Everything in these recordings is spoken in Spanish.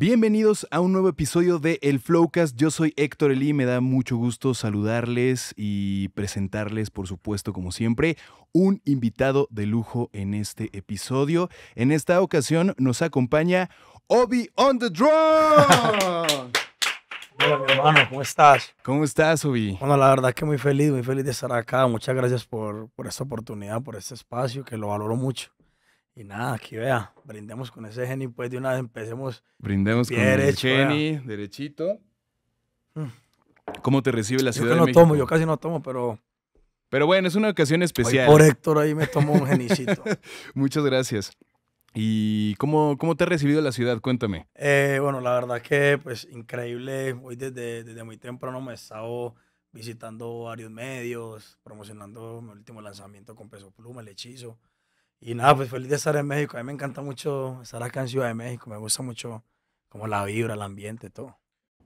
Bienvenidos a un nuevo episodio de El Flowcast. Yo soy Héctor Eli, me da mucho gusto saludarles y presentarles, por supuesto, como siempre, un invitado de lujo en este episodio. En esta ocasión nos acompaña Obi on the Drone. Hola, mi hermano, ¿cómo estás? ¿Cómo estás, Obi? Bueno, la verdad que muy feliz, muy feliz de estar acá. Muchas gracias por, por esta oportunidad, por este espacio, que lo valoro mucho. Y nada, aquí vea, brindemos con ese Geni, pues de una vez empecemos. Brindemos con el Geni, derechito. Mm. ¿Cómo te recibe la ciudad? Yo no tomo, yo casi no tomo, pero. Pero bueno, es una ocasión especial. por Héctor ahí me tomo un genicito. Muchas gracias. ¿Y cómo, cómo te ha recibido la ciudad? Cuéntame. Eh, bueno, la verdad que pues increíble. Hoy desde, desde muy temprano me he estado visitando varios medios, promocionando mi último lanzamiento con Peso Pluma, El Hechizo. Y nada, pues feliz de estar en México. A mí me encanta mucho estar acá en Ciudad de México. Me gusta mucho como la vibra, el ambiente, todo.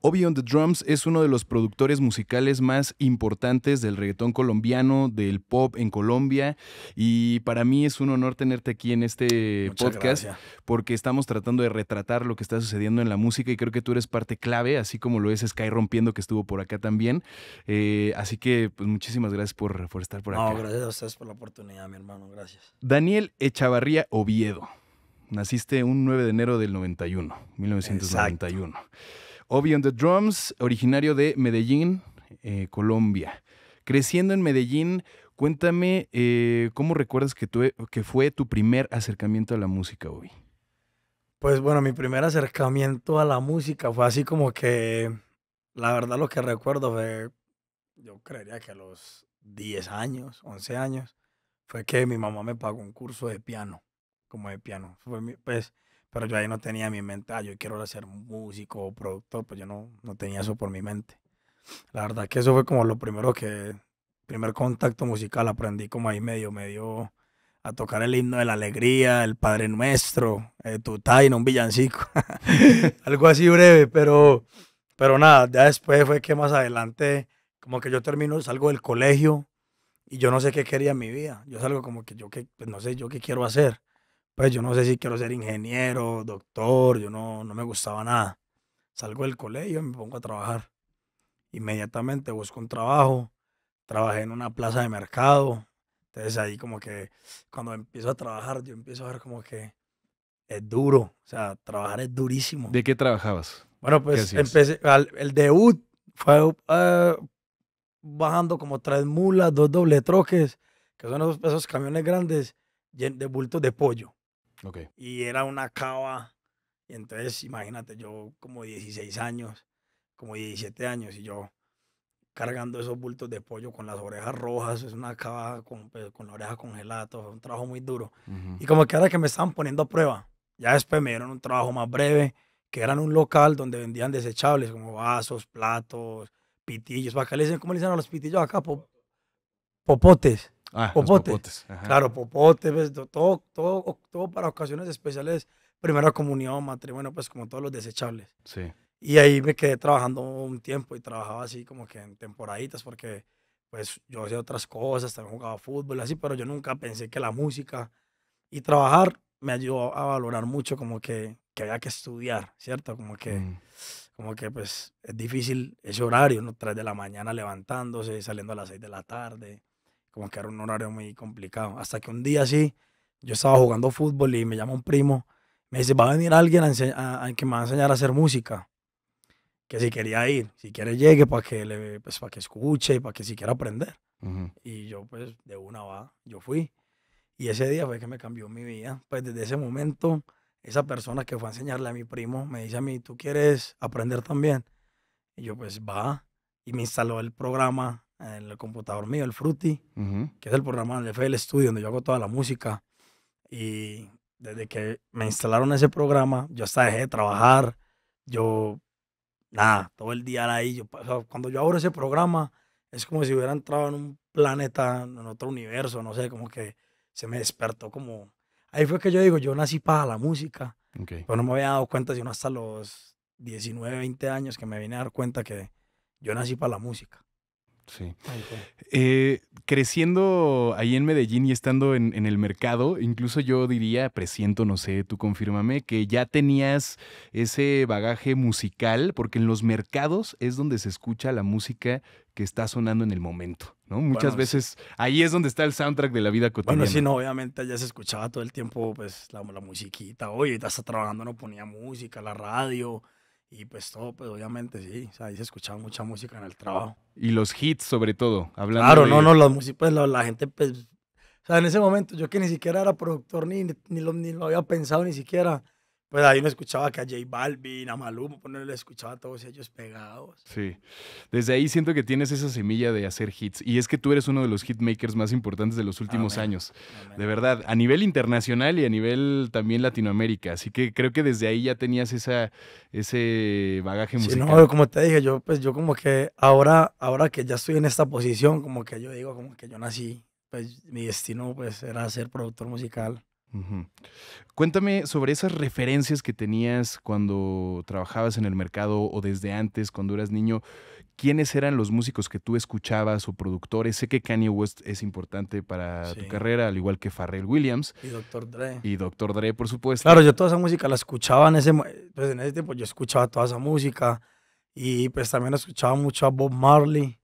Obi on the Drums es uno de los productores musicales más importantes del reggaetón colombiano, del pop en Colombia y para mí es un honor tenerte aquí en este podcast porque estamos tratando de retratar lo que está sucediendo en la música y creo que tú eres parte clave, así como lo es Sky Rompiendo que estuvo por acá también. Eh, así que pues, muchísimas gracias por, por estar por no, Gracias a ustedes por la oportunidad, mi hermano, gracias. Daniel Echavarría Oviedo, naciste un 9 de enero del 91, 1991. Obi on the Drums, originario de Medellín, eh, Colombia. Creciendo en Medellín, cuéntame eh, cómo recuerdas que, e, que fue tu primer acercamiento a la música, Obi. Pues bueno, mi primer acercamiento a la música fue así como que, la verdad lo que recuerdo fue, yo creería que a los 10 años, 11 años, fue que mi mamá me pagó un curso de piano, como de piano. Fue mi, pues pero yo ahí no tenía mi mente, ah, yo quiero ser músico o productor, pues yo no, no tenía eso por mi mente. La verdad que eso fue como lo primero que, primer contacto musical, aprendí como ahí medio, medio a tocar el himno de la alegría, el Padre Nuestro, eh, Tutaino, un villancico, algo así breve, pero, pero nada, ya después fue que más adelante, como que yo termino, salgo del colegio y yo no sé qué quería en mi vida, yo salgo como que yo, que, pues no sé yo qué quiero hacer pues yo no sé si quiero ser ingeniero, doctor, yo no, no me gustaba nada. Salgo del colegio y me pongo a trabajar. Inmediatamente busco un trabajo, trabajé en una plaza de mercado, entonces ahí como que cuando empiezo a trabajar, yo empiezo a ver como que es duro, o sea, trabajar es durísimo. ¿De qué trabajabas? Bueno, pues empecé, el debut fue eh, bajando como tres mulas, dos doble troques, que son esos camiones grandes de bultos de pollo. Y era una cava. Y entonces, imagínate, yo como 16 años, como 17 años, y yo cargando esos bultos de pollo con las orejas rojas, es una cava con, pues, con la oreja un trabajo muy duro. Y como que ahora que me estaban poniendo a prueba. Ya después me dieron un trabajo más breve, que era un local donde vendían desechables como vasos, platos, pitillos. ¿Cómo le dicen a los pitillos acá? popotes. Ah, popote. Popotes, claro, popotes, Todo, todo, todo para ocasiones especiales, primera comunión, matrimonio, pues como todos los desechables. Sí. Y ahí me quedé trabajando un tiempo y trabajaba así como que en temporaditas porque pues yo hacía otras cosas, también jugaba fútbol, así, pero yo nunca pensé que la música y trabajar me ayudó a valorar mucho como que, que había que estudiar, ¿cierto? Como que, mm. como que pues es difícil ese horario, ¿no? 3 de la mañana levantándose, saliendo a las 6 de la tarde como que era un horario muy complicado. Hasta que un día así, yo estaba jugando fútbol y me llama un primo, me dice, va a venir alguien a que me va a enseñar a hacer música. Que si quería ir, si quiere llegue para que, le, pues, para que escuche, para que si quiera aprender. Y yo pues de una va, yo fui. Y ese día fue que me cambió mi vida. Pues desde ese momento, esa persona que fue a enseñarle a mi primo me dice a mí, ¿tú quieres aprender también? Y yo pues va. Y me instaló el programa en el computador mío, el Fruity, que es el programa de FL Studio, donde yo hago toda la música. Y desde que me instalaron ese programa, yo hasta dejé de trabajar. Yo, nada, todo el día era ahí. Yo, cuando yo abro ese programa, es como si hubiera entrado en un planeta, en otro universo, no sé, como que se me despertó como... Ahí fue que yo digo, yo nací para la música. Okay. Pero no me había dado cuenta sino hasta los 19, 20 años que me vine a dar cuenta que yo nací para la música. Sí. Eh, creciendo ahí en Medellín y estando en, el mercado, incluso yo diría, presiento, no sé, tú confírmame, que ya tenías ese bagaje musical, porque en los mercados es donde se escucha la música que está sonando en el momento, ¿no? Muchas veces ahí es donde está el soundtrack de la vida cotidiana. Bueno, sí, no, obviamente ya se escuchaba todo el tiempo, pues, la, musiquita, oye, estás trabajando, no ponía música, la radio, y pues todo, pues obviamente sí, o sea, ahí se escuchaba mucha música en el trabajo. Y los hits sobre todo, hablando Claro, no, no, pues, la músicos la, gente, pues, o sea, en ese momento yo que ni siquiera era productor, ni, ni, ni lo había pensado ni siquiera, pues ahí me escuchaba que a J Balvin, a Maluma, pues, le escuchaba a todos ellos pegados. Sí. Desde ahí siento que tienes esa semilla de hacer hits. Y es que tú eres uno de los hitmakers más importantes de los últimos años. De verdad, a nivel internacional y a nivel también Latinoamérica. Así que creo que desde ahí ya tenías esa, ese bagaje musical. sí, no, como te dije, yo pues yo como que ahora, ahora que ya estoy en esta posición, como que yo digo como que yo nací, pues mi destino pues era ser productor musical. Cuéntame sobre esas referencias que tenías cuando trabajabas en el mercado o desde antes, cuando eras niño. ¿Quiénes eran los músicos que tú escuchabas o productores? Sé que Kanye West es importante para tu carrera, al igual que Pharrell Williams. Y Dr. Dre. Y Doctor Dre, por supuesto. Claro, yo toda esa música la escuchaba en ese, pues, en ese tiempo, yo escuchaba toda esa música y pues también escuchaba mucho a Bob Marley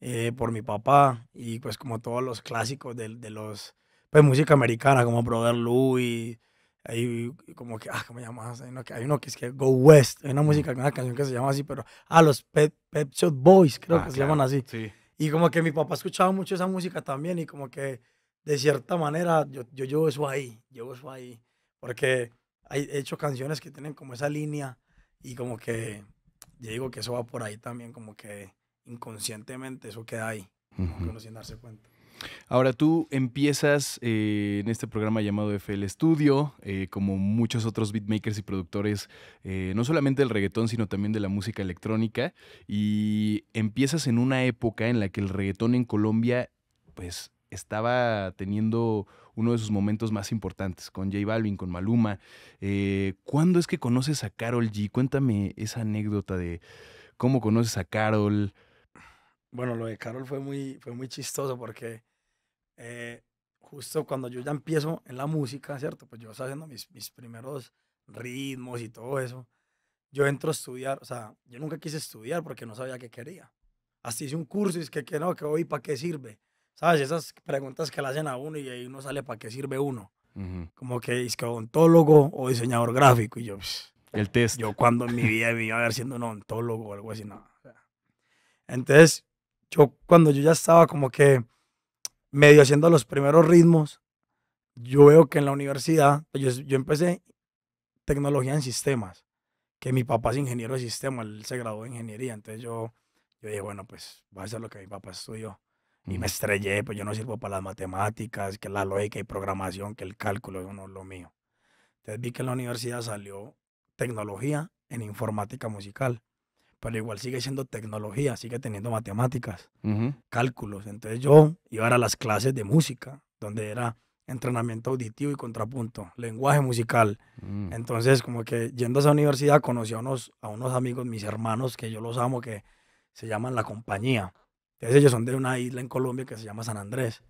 eh, por mi papá y pues como todos los clásicos de los pues música americana como Brother Louis, hay como que, ah, ¿cómo Hay uno que, que es que Go West, hay una música, una canción que se llama así, pero, ah, los Pet Boys, creo ah, que se llaman así. Y como que mi papá escuchaba mucho esa música también y como que de cierta manera yo, yo llevo eso ahí, llevo eso ahí, porque he hecho canciones que tienen como esa línea y como que yo digo que eso va por ahí también, como que inconscientemente eso queda ahí, sin darse cuenta. Ahora tú empiezas eh, en este programa llamado FL Studio, eh, como muchos otros beatmakers y productores, eh, no solamente del reggaetón, sino también de la música electrónica, y empiezas en una época en la que el reggaetón en Colombia, pues estaba teniendo uno de sus momentos más importantes, con J Balvin, con Maluma. ¿Cuándo es que conoces a Carol G? Cuéntame esa anécdota de cómo conoces a Carol. Bueno, lo de Carol fue muy, fue muy chistoso porque eh, justo cuando yo ya empiezo en la música, ¿cierto? Pues yo estaba haciendo mis, mis primeros ritmos y todo eso. Yo entro a estudiar, o sea, yo nunca quise estudiar porque no sabía qué quería. Así hice un curso y es que, ¿qué no, que hoy, ¿para qué sirve? ¿Sabes? Esas preguntas que le hacen a uno y ahí uno sale, ¿para qué sirve uno? Como que es que o diseñador gráfico. Y yo, pues, el test. Yo cuando en mi vida me iba a ver siendo un ontólogo o algo así, no. Entonces, yo cuando yo ya estaba como que medio haciendo los primeros ritmos, yo veo que en la universidad, pues, yo, yo empecé tecnología en sistemas, que mi papá es ingeniero de sistemas, él se graduó de ingeniería, entonces yo, yo dije, bueno, pues va a ser lo que mi papá estudió. Y me estrellé, pues yo no sirvo para las matemáticas, que la lógica y programación, que el cálculo, eso no es lo mío. Entonces vi que en la universidad salió tecnología en informática musical pero igual sigue siendo tecnología, sigue teniendo matemáticas, cálculos. Entonces yo iba a las clases de música, donde era entrenamiento auditivo y contrapunto, lenguaje musical. Mm. Entonces, como que yendo a esa universidad conocí a unos, a unos amigos, mis hermanos, que yo los amo, que se llaman La Compañía. Entonces ellos son de una isla en Colombia que se llama San Andrés.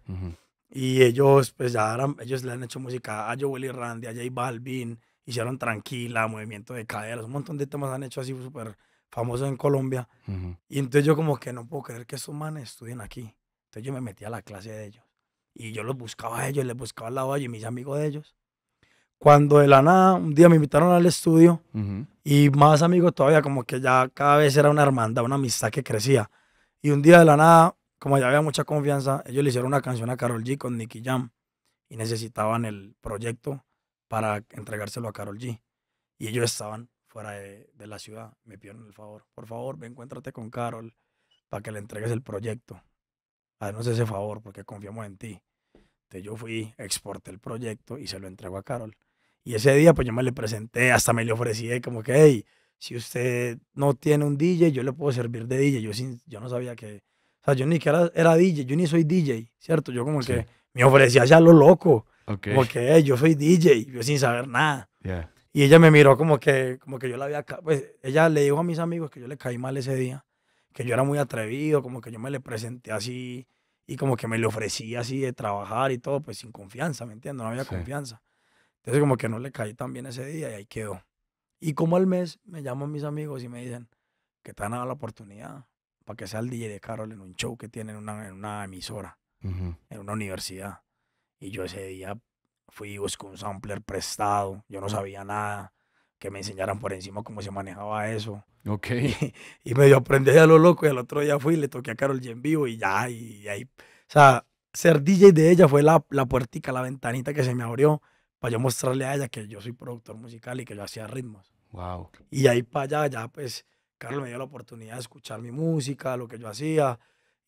Y ellos, pues ya ellos le han hecho música a Joel y Randy, a J Balvin, hicieron Tranquila, Movimiento de Caderas, un montón de temas han hecho así súper Famoso en Colombia. Y entonces yo como que no puedo creer que esos manes estudien aquí. Entonces yo me metí a la clase de ellos. Y yo los buscaba a ellos, les buscaba al lado de y mis amigos de ellos. Cuando de la nada, un día me invitaron al estudio y más amigos todavía, como que ya cada vez era una hermandad, una amistad que crecía. Y un día de la nada, como ya había mucha confianza, ellos le hicieron una canción a Carol G con Nicky Jam y necesitaban el proyecto para entregárselo a Carol G. Y ellos estaban de, la ciudad. Me piden el favor. Por favor, ven, encuéntrate con Carol para que le entregues el proyecto. Haznos ese favor porque confiamos en ti. Entonces yo fui, exporté el proyecto y se lo entrego a Carol. Y ese día pues yo me le presenté, hasta me le ofrecí como que, hey, si usted no tiene un DJ, yo le puedo servir de DJ. Yo, sin, yo no sabía que... O sea, yo ni que era, DJ, yo ni soy DJ, ¿cierto? Yo como que me ofrecía ya lo loco. Porque yo soy DJ, yo sin saber nada. Y ella me miró como que, como que yo la había... Pues ella le dijo a mis amigos que yo le caí mal ese día, que yo era muy atrevido, como que yo me le presenté así y como que me le ofrecí así de trabajar y todo, pues sin confianza, ¿me entiendes? No había confianza. Entonces como que no le caí tan bien ese día y ahí quedó. Y como al mes me llaman mis amigos y me dicen que te han dado la oportunidad para que sea el DJ de Carol en un show que tienen en una, emisora, en una universidad. Y yo ese día Fui con un sampler prestado, yo no sabía nada, que me enseñaran por encima cómo se manejaba eso. Ok. Y, medio aprendí a lo loco y al otro día fui y le toqué a Carol G en vivo y ya, y, ahí. O sea, ser DJ de ella fue la, la puertica, la ventanita que se me abrió para yo mostrarle a ella que yo soy productor musical y que yo hacía ritmos. Wow. Y ahí para allá, ya pues, Carol me dio la oportunidad de escuchar mi música, lo que yo hacía.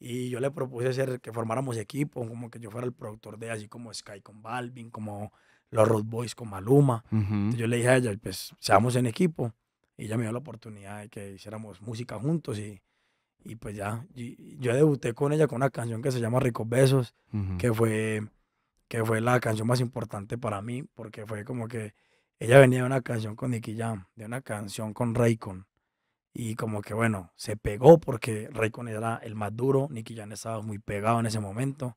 Y yo le propuse hacer que formáramos equipo, como que yo fuera el productor de así como Sky con Balvin, como los Road Boys con Maluma. yo le dije a ella, pues seamos en equipo. Y ella me dio la oportunidad de que hiciéramos música juntos y, pues ya, yo debuté con ella con una canción que se llama Ricos Besos, que, fue, que fue la canción más importante para mí, porque fue como que ella venía de una canción con Nicky Jam, de una canción con Raycon, y como que bueno, se pegó porque Raycon era el más duro, Nicky no estaba muy pegado en ese momento,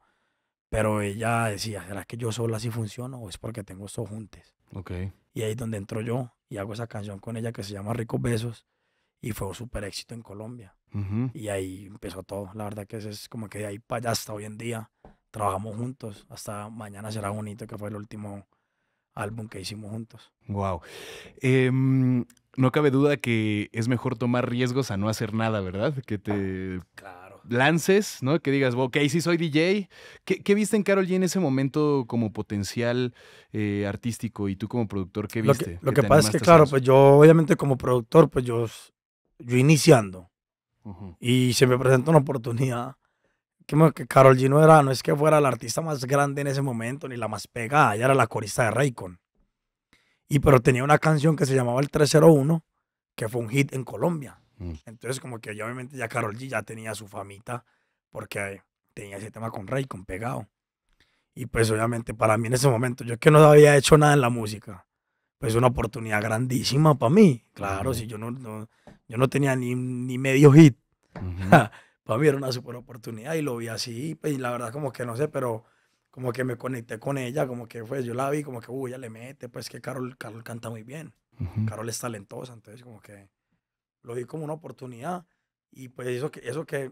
pero ella decía, ¿será que yo sola así funciono o es porque tengo estos juntes? Ok. Y ahí es donde entro yo y hago esa canción con ella que se llama Ricos Besos y fue un súper éxito en Colombia. Y ahí empezó todo. La verdad que es como que de ahí para allá hasta hoy en día trabajamos juntos. Hasta mañana será bonito, que fue el último álbum que hicimos juntos. Wow no cabe duda que es mejor tomar riesgos a no hacer nada, ¿verdad? Que ah, te lances, ¿no? Que digas, ok, sí soy DJ. ¿Qué, viste en Carol G en ese momento como potencial eh, artístico y tú como productor, qué viste? Lo que, pasa es que, claro, pues yo obviamente como productor, pues yo, yo iniciando y se me presentó una oportunidad que, Carol G no era, no es que fuera la artista más grande en ese momento ni la más pegada, ella era la corista de Raycon. Y pero tenía una canción que se llamaba El 301, que fue un hit en Colombia. Mm. Entonces como que ya obviamente ya Carol G ya tenía su famita, porque tenía ese tema con Rey, con Pegado. Y pues obviamente para mí en ese momento, yo que no había hecho nada en la música, pues una oportunidad grandísima para mí. Claro, si yo no, yo no tenía ni, ni medio hit, para mí era una super oportunidad y lo vi así, pues, y la verdad como que no sé, pero como que me conecté con ella, como que fue pues, yo la vi, como que, uy, ella le mete, pues que Carol, Carol canta muy bien, Carol es talentosa, entonces como que lo vi como una oportunidad y pues eso que, eso que,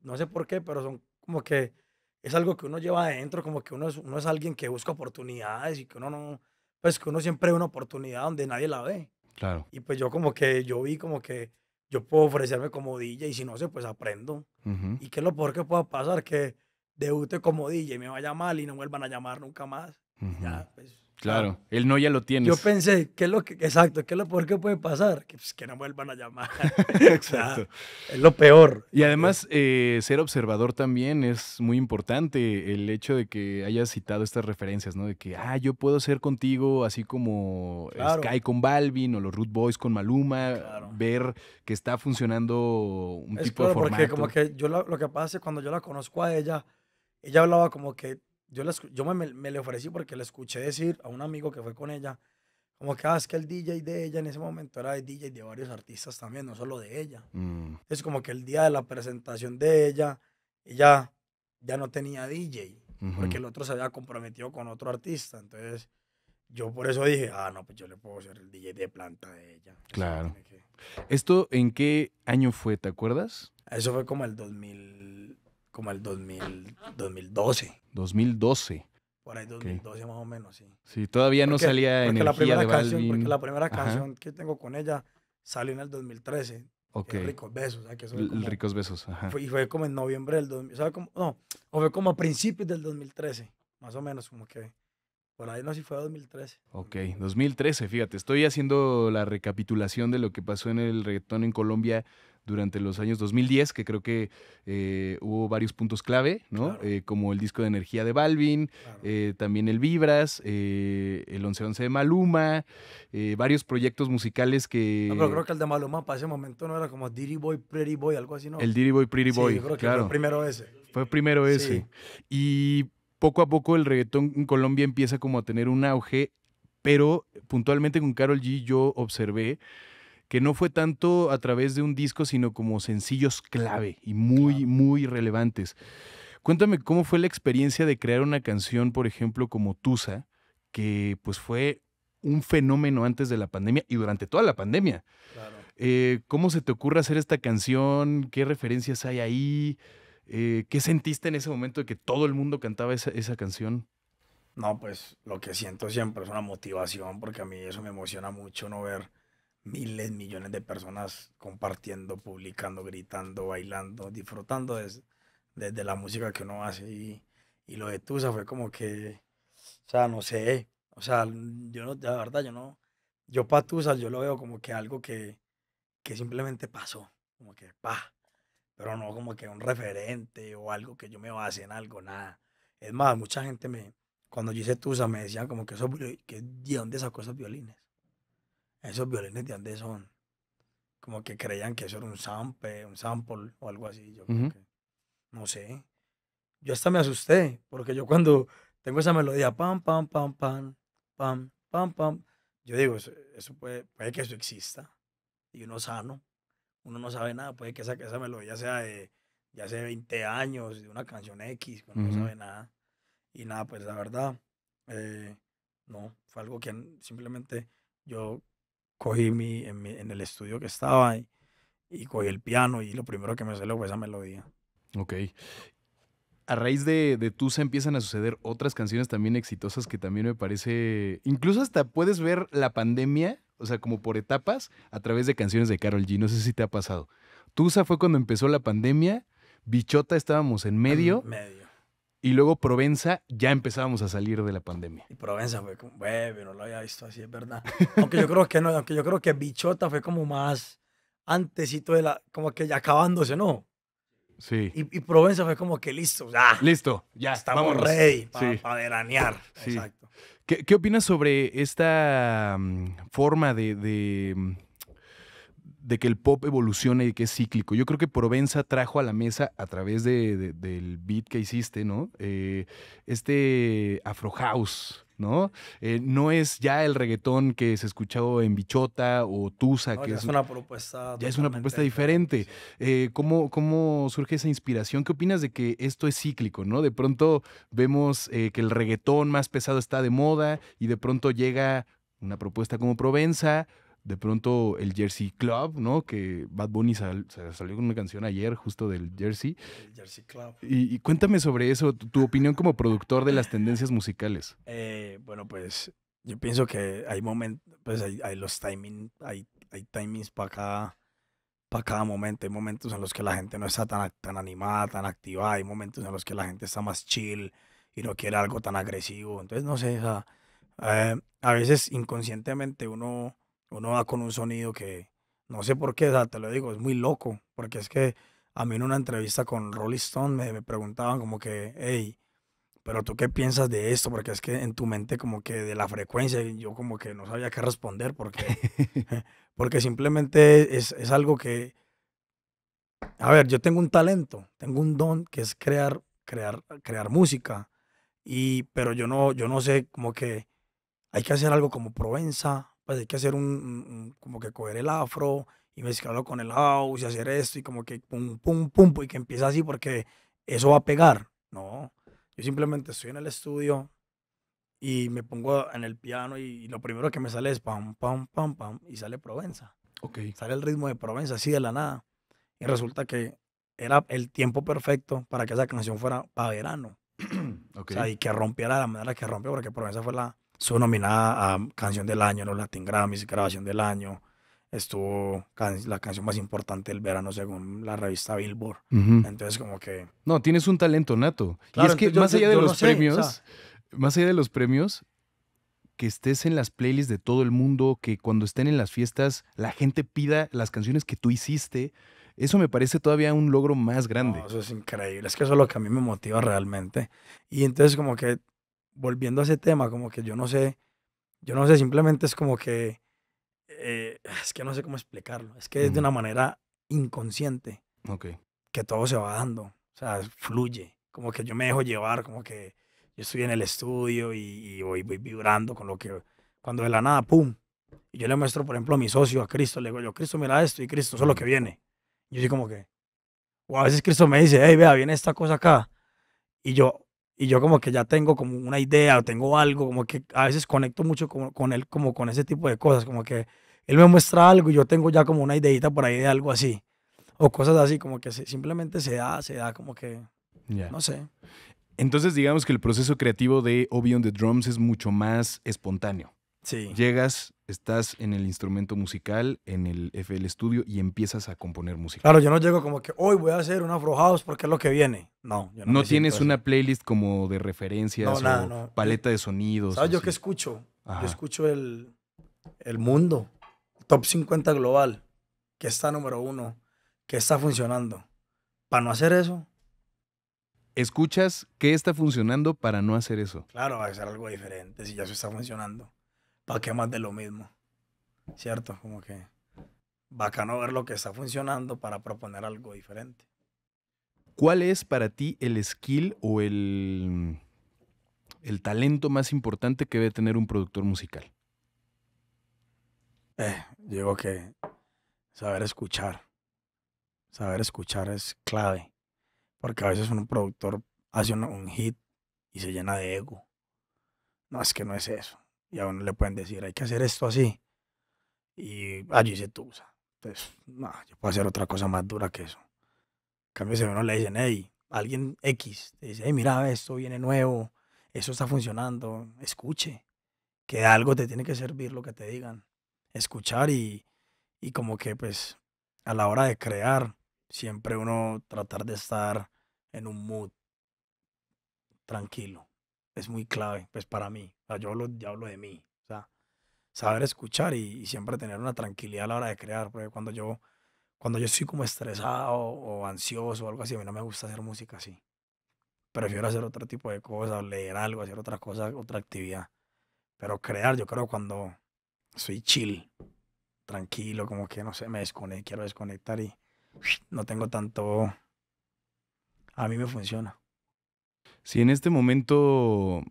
no sé por qué, pero son como que es algo que uno lleva adentro, como que uno es, uno es alguien que busca oportunidades y que uno no, pues que uno siempre ve una oportunidad donde nadie la ve. Claro. Y pues yo como que, yo vi como que yo puedo ofrecerme como DJ y si no sé, pues aprendo. Y qué es lo peor que pueda pasar, que debute como DJ, me vaya mal y no vuelvan a llamar nunca más. Pues, claro, él no ya lo tiene. Yo pensé, ¿qué es lo exacto, qué es lo peor que puede pasar? Que, pues, no vuelvan a llamar. exacto. es lo peor. Y además, eh, ser observador también es muy importante. El hecho de que hayas citado estas referencias, ¿no? De que, ah, yo puedo ser contigo, así como eh, Sky con Balvin o los Root Boys con Maluma, ver que está funcionando un tipo de formato. Porque como que yo lo que pasa es cuando yo la conozco a ella, ella hablaba como que yo, yo me, le ofrecí porque le escuché decir a un amigo que fue con ella, como que, ah, es que el DJ de ella en ese momento era el DJ de varios artistas también, no solo de ella. Mm. Es como que el día de la presentación de ella, ella ya no tenía DJ, porque el otro se había comprometido con otro artista. Entonces, yo por eso dije, ah, no, pues yo le puedo ser el DJ de planta de ella. Claro. ¿Esto en qué año fue, te acuerdas? Eso fue como el 2000 como el 2000, 2012. 2012. Por ahí 2012 más o menos, sí. Sí, todavía no salía en energía la de canción, Porque la primera canción que tengo con ella salió en el 2013. Okay. Eh, Ricos Besos. Ricos Besos, ajá. y fue como en noviembre del 2000, o no, o fue como a principios del 2013, más o menos, como que por ahí no sé si fue 2013. Ok, 2013, fíjate, estoy haciendo la recapitulación de lo que pasó en el reggaetón en Colombia durante los años 2010, que creo que eh, hubo varios puntos clave, ¿no? Eh, como el disco de energía de Balvin, eh, también el Vibras, el 11-11 de Maluma, varios proyectos musicales que... No, pero creo que el de Maluma para ese momento no era como Dirty Boy, Pretty Boy, algo así, ¿no? El Dirty Boy, Pretty Boy, sí, creo que claro. Fue primero ese. Fue primero ese. Y poco a poco el reggaetón en Colombia empieza como a tener un auge, pero puntualmente con Carol G yo observé que no fue tanto a través de un disco, sino como sencillos clave y muy, muy relevantes. Cuéntame cómo fue la experiencia de crear una canción, por ejemplo, como Tusa, que pues fue un fenómeno antes de la pandemia y durante toda la pandemia. Eh, ¿Cómo se te ocurre hacer esta canción? ¿Qué referencias hay ahí? Eh, ¿Qué sentiste en ese momento de que todo el mundo cantaba esa, esa canción? No, pues lo que siento siempre es una motivación, porque a mí eso me emociona mucho, no ver miles, millones de personas compartiendo, publicando, gritando, bailando, disfrutando desde la música que uno hace. Y, lo de Tusa fue como que, o sea, no sé, o sea, yo no, la verdad, yo no, yo para Tusa yo lo veo como que algo que, que simplemente pasó, como que pa, pero no como que un referente o algo que yo me base en algo, nada. Es más, mucha gente me, cuando yo hice Tusa me decían como que, eso, que ¿de dónde sacó esos violines? esos violines de Andes son como que creían que eso era un sample, un sample o algo así. Yo creo que, no sé. Yo hasta me asusté, porque yo cuando tengo esa melodía, pam, pam, pam, pam, pam, pam, pam, yo digo, eso, puede, puede que eso exista. Y uno sano, uno no sabe nada, puede que esa, esa melodía sea de, ya hace 20 años, de una canción X, uno no sabe nada. Y nada, pues la verdad, eh, no, fue algo que simplemente yo cogí mi, en, mi, en el estudio que estaba y, cogí el piano y lo primero que me salió fue esa melodía. Ok. A raíz de, de Tusa empiezan a suceder otras canciones también exitosas que también me parece. Incluso hasta puedes ver la pandemia, o sea, como por etapas, a través de canciones de Carol G. No sé si te ha pasado. Tusa fue cuando empezó la pandemia, Bichota estábamos en medio. En medio y luego Provenza ya empezábamos a salir de la pandemia. Y Provenza fue como, güey, no lo había visto así, es verdad. Aunque yo creo que no, aunque yo creo que Bichota fue como más antesito de la, como que ya acabándose, ¿no? Sí. Y, Provenza fue como que listo, ya. Listo, ya. Estamos ready para sí. Exacto. ¿Qué, opinas sobre esta mm, forma de mm, de que el pop evoluciona y que es cíclico. Yo creo que Provenza trajo a la mesa a través de, del beat que hiciste, ¿no? Eh, este Afro House. ¿no? Eh, no es ya el reggaetón que se escuchado en Bichota o Tusa, que ya es una propuesta. Ya es una propuesta diferente. Eh, ¿cómo, surge esa inspiración? ¿Qué opinas de que esto es cíclico, ¿no? De pronto vemos que el reggaetón más pesado está de moda y de pronto llega una propuesta como Provenza de pronto el Jersey Club, ¿no? Que Bad Bunny salió con una canción ayer justo del Jersey. El Jersey Club. Y, cuéntame sobre eso, tu, opinión como productor de las tendencias musicales. Eh, bueno, pues yo pienso que hay momentos, pues hay, los timings, hay, hay timings para cada, para cada momento. Hay momentos en los que la gente no está tan, tan animada, tan activa. Hay momentos en los que la gente está más chill y no quiere algo tan agresivo. Entonces, no sé, eh, a veces inconscientemente uno uno va con un sonido que no sé por qué, te lo digo, es muy loco, porque es que a mí en una entrevista con Rolling Stone me, preguntaban como que, hey, pero tú qué piensas de esto, porque es que en tu mente como que de la frecuencia, yo como que no sabía qué responder, porque, porque simplemente es, algo que, a ver, yo tengo un talento, tengo un don que es crear, crear, crear música, y, pero yo no, yo no sé como que hay que hacer algo como Provenza, pues, hay que hacer un, como que coger el afro y mezclarlo con el house y hacer esto y como que pum, pum, pum, y que empieza así porque eso va a pegar. No, yo simplemente estoy en el estudio y me pongo en el piano y, lo primero que me sale es pam, pam, pam, pam y sale Provenza. Sale el ritmo de Provenza así de la nada. Y resulta que era el tiempo perfecto para que esa canción fuera para verano. y que rompiera de la manera que rompió, porque Provenza fue la, estuvo nominada a Canción del Año, los Latin Grammys, Grabación del Año, estuvo la canción más importante del verano según la revista Billboard. Entonces como que... No, tienes un talento nato. y es que más allá de los premios, más allá de los premios, que estés en las playlists de todo el mundo, que cuando estén en las fiestas la gente pida las canciones que tú hiciste. Eso me parece todavía un logro más grande. eso es increíble. Es que eso es lo que a mí me motiva realmente. Y entonces como que volviendo a ese tema, como que yo no sé, yo no sé, simplemente es como que, eh, es que no sé cómo explicarlo, es que es de una manera inconsciente okay. que todo se va dando, o sea, fluye, como que yo me dejo llevar, como que yo estoy en el estudio y, voy, vibrando con lo que, cuando de la nada, ¡pum! Y yo le muestro, por ejemplo, a mi socio, a Cristo, le digo yo, Cristo, mira esto, y Cristo, eso es lo que viene. yo soy como que, o a veces Cristo me dice, hey, vea, viene esta cosa acá. Y yo, y yo como que ya tengo como una idea o tengo algo, como que a veces conecto mucho con, con, él, como con ese tipo de cosas, como que él me muestra algo y yo tengo ya como una ideita por ahí de algo así, o cosas así, como que simplemente se da, se da como que, ya no sé. Entonces digamos que el proceso creativo de Obi on the Drums es mucho más espontáneo. Sí. Llegas, estás en el instrumento musical, en el FL Studio y empiezas a componer música. Claro, yo no llego como que hoy voy a hacer un Afro House porque es lo que viene. No, yo no, no tienes una playlist como de referencias o paleta de sonidos. ¿Sabes yo qué escucho? Yo escucho el, el mundo, top 50 global, que está número uno, que está funcionando. Para no hacer eso. Escuchas qué está funcionando para no hacer eso. Claro, va a ser algo diferente si ya se está funcionando. ¿para qué más de lo mismo? ¿Cierto? Como que bacano ver lo que está funcionando para proponer algo diferente. ¿Cuál es para ti el skill o el, el talento más importante que debe tener un productor musical? Eh, digo que saber escuchar. Saber escuchar es clave. Porque a veces un productor hace un hit y se llena de ego. No, es que no es eso y a uno le pueden decir, hay que hacer esto así. Y allí se tusa. Entonces, no, yo puedo hacer otra cosa más dura que eso. En cambio, si a uno le dicen, hey, alguien X, te dice, hey, mira, esto viene nuevo, eso está funcionando, escuche. Que algo te tiene que servir lo que te digan. Escuchar y, y como que, pues, a la hora de crear, siempre uno tratar de estar en un mood tranquilo es muy clave, pues para mí. O sea, yo hablo, ya hablo de mí. O sea, saber escuchar y, siempre tener una tranquilidad a la hora de crear, porque cuando yo, cuando yo estoy como estresado o ansioso o algo así, a mí no me gusta hacer música así. Prefiero hacer otro tipo de cosas, leer algo, hacer otra cosa, otra actividad. Pero crear, yo creo cuando soy chill, tranquilo, como que no sé, me desconecto, quiero desconectar y no tengo tanto... A mí me funciona. Si en este momento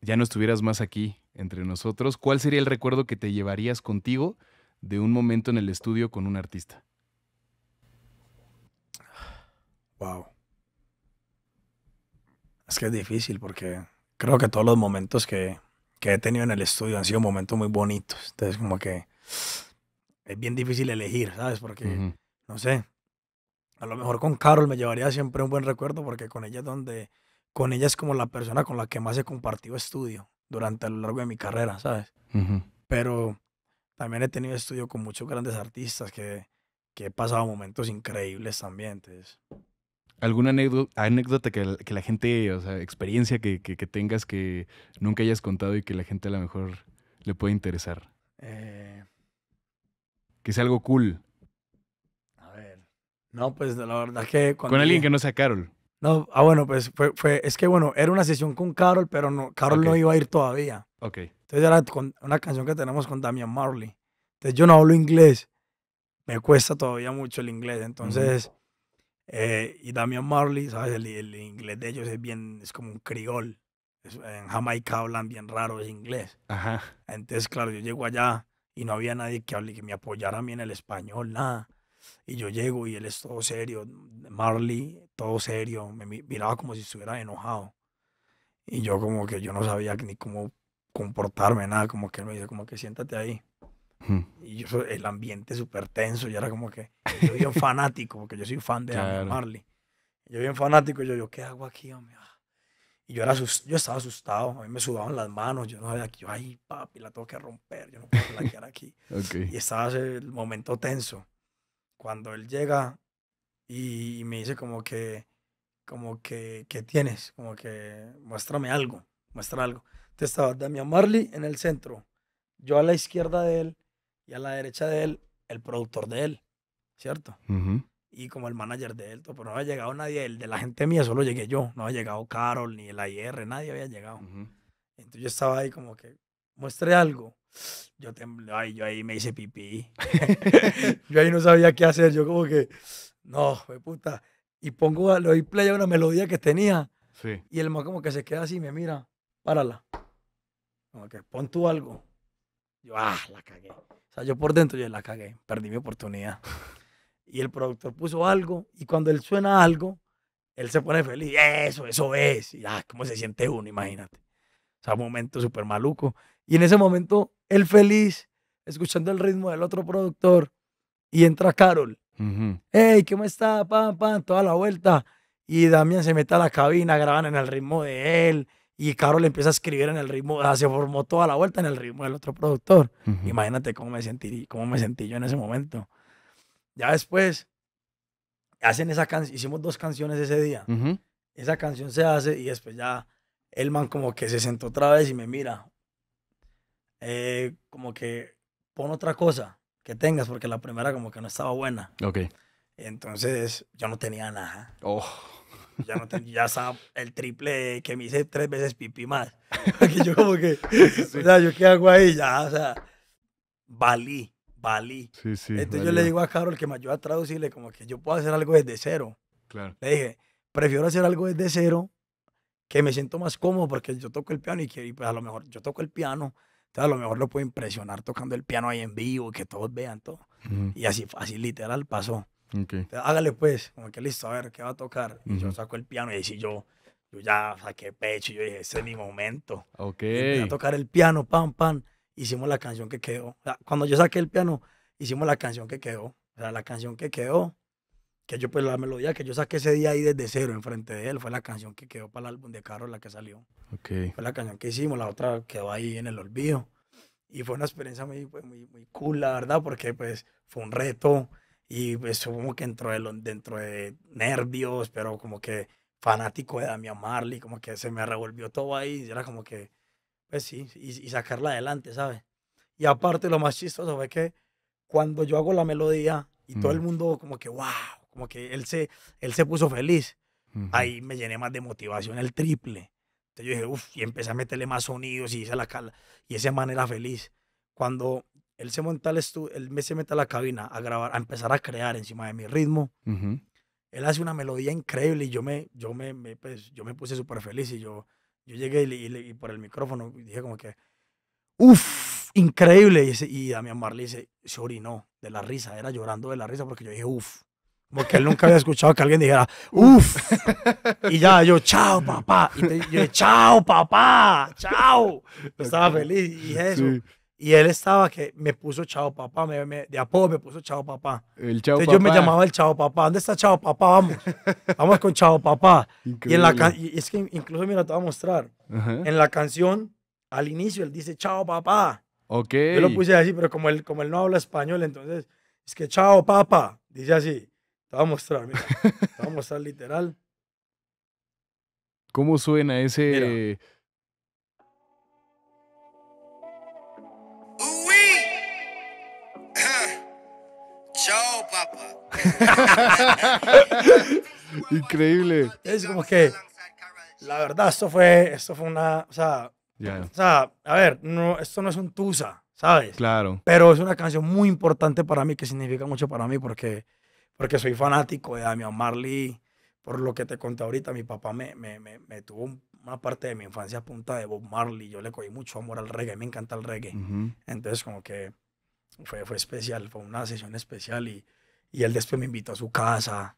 ya no estuvieras más aquí entre nosotros, ¿cuál sería el recuerdo que te llevarías contigo de un momento en el estudio con un artista? Wow. Es que es difícil porque creo que todos los momentos que, he tenido en el estudio han sido momentos muy bonitos. Entonces, como que es bien difícil elegir, ¿sabes? Porque, no sé, a lo mejor con Carol me llevaría siempre un buen recuerdo porque con ella es donde, con ella es como la persona con la que más he compartido estudio durante a lo largo de mi carrera, ¿sabes? Pero también he tenido estudio con muchos grandes artistas que, he pasado momentos increíbles también. ¿Alguna anécdota que, la gente, o sea, experiencia que, tengas que nunca hayas contado y que la gente a lo mejor le pueda interesar? Eh. Que sea algo cool. No, pues la verdad que... Cuando con alguien que no sea Carol. No, ah, bueno, pues fue, fue, es que bueno, era una sesión con Carol, pero no, Carol no iba a ir todavía. Ok. Entonces era con, una canción que tenemos con Damian Marley. Entonces yo no hablo inglés, me cuesta todavía mucho el inglés, entonces, eh, y Damian Marley, ¿sabes? El, inglés de ellos es bien, es como un criol. en Jamaica hablan bien raro ese inglés. Ajá. Entonces, claro, yo llego allá y no había nadie que hable, que me apoyara a mí en el español, nada. Y yo llego y él es todo serio, mm, Marley, todo serio, me miraba como si estuviera enojado. Y yo como que yo no sabía ni cómo comportarme, nada, como que él me dice, como que siéntate ahí. Hmm. Y yo, el ambiente súper tenso, y era como que yo bien fanático, porque yo soy fan de Marley. Yo bien fanático, yo, yo, ¿qué hago aquí, hombre? Ah". Y yo, era, yo estaba asustado, a mí me sudaban las manos, yo no sabía que yo, ay, papi, la tengo que romper, yo no puedo quedar aquí. Y estaba ese, el momento tenso cuando él llega y, me dice como que, como que, ¿qué tienes? Como que, muéstrame algo, muestra algo. Entonces estaba Damian Marley en el centro, yo a la izquierda de él y a la derecha de él, el productor de él, ¿cierto? Y como el manager de él, pero no había llegado nadie, el de la gente mía solo llegué yo, no había llegado Carol, ni el AIR, nadie había llegado. Entonces yo estaba ahí como que, muestre algo. Yo, yo ahí me hice pipí. yo ahí no sabía qué hacer. Yo como que, no, me puta. Y pongo, le doy play a una melodía que tenía. Sí. Y el más como que se queda así, me mira, párala. Como que pon tú algo. Yo, ah, la cagué. O sea, yo por dentro, yo la cagué. Perdí mi oportunidad. y el productor puso algo. Y cuando él suena algo, él se pone feliz. Eso, eso es. Y ah, cómo se siente uno, imagínate. O sea, un momento súper maluco. Y en ese momento, él feliz, escuchando el ritmo del otro productor, y entra Carol. Hey, ¿cómo está? Pam, pam, toda la vuelta. Y Damián se mete a la cabina, graban en el ritmo de él. Y Carol empieza a escribir en el ritmo, se formó toda la vuelta en el ritmo del otro productor. Imagínate cómo me, sentí, cómo me sentí yo en ese momento. Ya después, hacen esa canción, hicimos dos canciones ese día. Esa canción se hace y después ya el man como que se sentó otra vez y me mira, eh, como que pon otra cosa que tengas, porque la primera como que no estaba buena. Ok. Entonces yo no tenía nada. Oh. Ya, no ya estaba el triple que me hice tres veces pipí más. que yo como que, o sea, yo qué hago ahí ya, o sea, valí, valí. Sí, sí, Entonces yo le digo a Carol que me ayuda a traducirle como que yo puedo hacer algo desde cero. Claro. Le dije, prefiero hacer algo desde cero que me siento más cómodo porque yo toco el piano y, que, pues, a lo mejor yo toco el piano, entonces a lo mejor lo puedo impresionar tocando el piano ahí en vivo, y que todos vean todo. Y así, así literal pasó. Okay. hágale pues, como que listo, a ver, ¿qué va a tocar? Yo saco el piano y ahí yo, yo ya saqué pecho, y yo dije, este es mi momento. Ok. Voy a tocar el piano, pam, pam. Hicimos la canción que quedó. O sea, cuando yo saqué el piano, hicimos la canción que quedó. O sea, la canción que quedó que yo pues la melodía que yo saqué ese día ahí desde cero enfrente de él fue la canción que quedó para el álbum de Carlos, la que salió. Okay. Fue la canción que hicimos, la otra quedó ahí en el olvido. Y fue una experiencia muy, pues, muy, muy cool, la verdad, porque pues fue un reto y pues como que entró de, dentro de nervios, pero como que fanático de Damian Marley, como que se me revolvió todo ahí y era como que, pues sí, y, sacarla adelante, ¿sabes? Y aparte lo más chistoso fue que cuando yo hago la melodía y todo el mm. mundo como que, wow como que él se, él se puso feliz. Ahí me llené más de motivación, el triple. Entonces yo dije, uff, y empecé a meterle más sonidos y esa la Y ese man era feliz. Cuando él se monta al él se mete a la cabina a grabar, a empezar a crear encima de mi ritmo, él hace una melodía increíble y yo me, yo me, pues, yo me puse súper feliz y yo, yo llegué y, por el micrófono dije como que, uff, increíble. Y, ese, y Damián Marley se orinó de la risa, era llorando de la risa porque yo dije, uff, porque él nunca había escuchado que alguien dijera, uff. Y ya yo, chao, papá. Y yo, chao, papá, chao. Estaba feliz y eso. Y él estaba que me puso chao papá, me, me, de apodo me puso chao papá. Entonces yo me llamaba el chao papá. ¿Dónde está chao papá? Vamos. Vamos con chao papá. Y en la es que incluso mira, te voy a mostrar. En la canción, al inicio, él dice chao papá. Ok. Yo lo puse así, pero como él, como él no habla español, entonces es que chao papá, dice así. Te voy a mostrar, mira. Te voy a mostrar literal. ¿Cómo suena ese...? papá! Increíble. Es como que, la verdad, esto fue, esto fue una, o sea, o sea, a ver, no, esto no es un Tusa, ¿sabes? Claro. Pero es una canción muy importante para mí, que significa mucho para mí, porque porque soy fanático de mamá Marley. Por lo que te conté ahorita, mi papá me, me, me, me tuvo una parte de mi infancia a punta de Bob Marley. Yo le cogí mucho amor al reggae, me encanta el reggae. Entonces, como que fue, fue especial, fue una sesión especial. Y, y él después me invitó a su casa,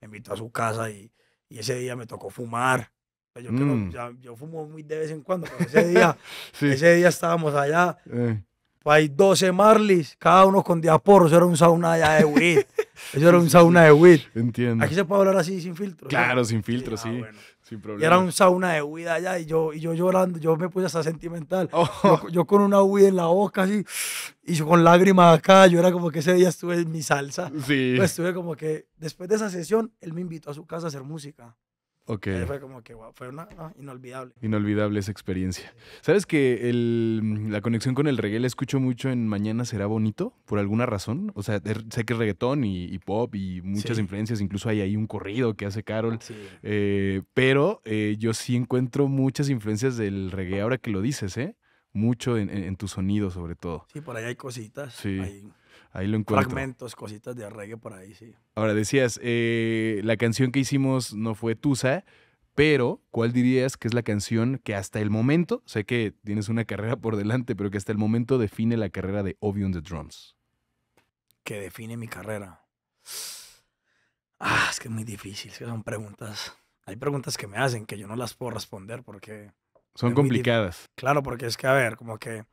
me invitó a su casa y, ese día me tocó fumar. Pues mm. Yo, fumo muy de vez en cuando, pero ese día, ese día estábamos allá. Eh. Pues hay 12 Marlis, cada uno con diaporos. era un sauna allá de weed. Eso era un sauna de weed. Entiendo. Aquí se puede hablar así sin filtro. Claro, sin filtro, ah, sí. Sin problema. Y era un sauna de weed allá y yo, y yo llorando, yo me puse hasta sentimental. Oh. Yo, con una weed en la boca así y yo con lágrimas acá, yo era como que ese día estuve en mi salsa. Sí. Pues estuve como que después de esa sesión, él me invitó a su casa a hacer música. Ok. fue como que, fue una ah, inolvidable. Inolvidable esa experiencia. ¿Sabes que la conexión con el reggae la escucho mucho en Mañana será bonito? ¿Por alguna razón? O sea, er, sé que es reggaetón y, pop y muchas influencias. Incluso hay ahí un corrido que hace Carol. Eh, pero eh, yo sí encuentro muchas influencias del reggae ahora que lo dices, ¿eh? Mucho en, tu sonido, sobre todo. Sí, por ahí hay cositas. Sí. Ahí lo encuentro. Fragmentos, cositas de reggae por ahí, sí. Ahora, decías, eh, la canción que hicimos no fue Tusa, pero ¿cuál dirías que es la canción que hasta el momento, sé que tienes una carrera por delante, pero que hasta el momento define la carrera de Obi the Drums? Que define mi carrera. Ah, es que es muy difícil, es son preguntas. Hay preguntas que me hacen que yo no las puedo responder porque... Son complicadas. Claro, porque es que, a ver, como que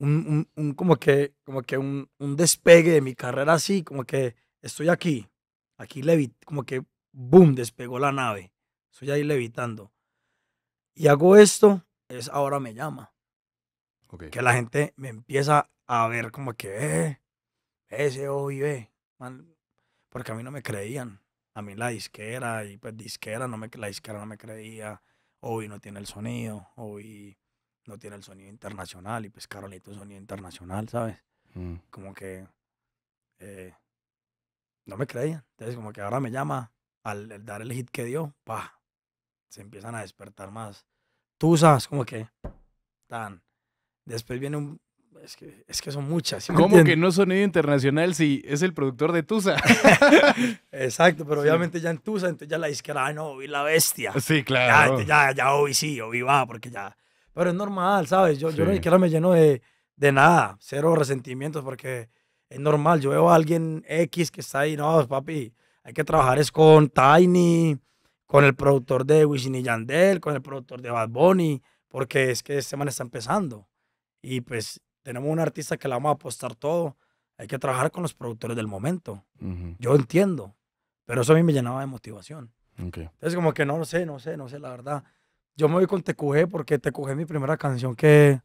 un, como que, como que un, despegue de mi carrera así, como que estoy aquí, aquí levit, como que boom, despegó la nave, estoy ahí levitando. Y hago esto, es ahora me llama. Que la gente me empieza a ver como que, eh, ese hoy ve porque a mí no me creían. A mí la disquera, y pues disquera, no me, la disquera no me creía. hoy no tiene el sonido, hoy no tiene el sonido internacional y pues Carolito sonido internacional, ¿sabes? Mm. Como que eh, no me creía. Entonces como que ahora me llama al, dar el hit que dio, pa, se empiezan a despertar más. Tú como que tan. Después viene un, es que, es que, son muchas. como que no sonido internacional si es el productor de Tusa? Exacto, pero obviamente ya en Tusa, entonces ya la disquera, ah, no, vi la bestia. Sí, claro. Ya, ya, ya, hoy sí, hoy va, porque ya, pero es normal, ¿sabes? Yo, yo ni siquiera me lleno de, de nada, cero resentimientos porque es normal. Yo veo a alguien X que está ahí, no, papi, hay que trabajar es con Tiny, con el productor de Wisin y Yandel, con el productor de Bad Bunny, porque es que esta semana está empezando. Y pues tenemos un artista que le vamos a apostar todo. Hay que trabajar con los productores del momento. Yo entiendo, pero eso a mí me llenaba de motivación. Okay. Entonces como que no, no sé, no sé, no sé, la verdad. Yo me voy con TQG porque TQG es mi primera canción que,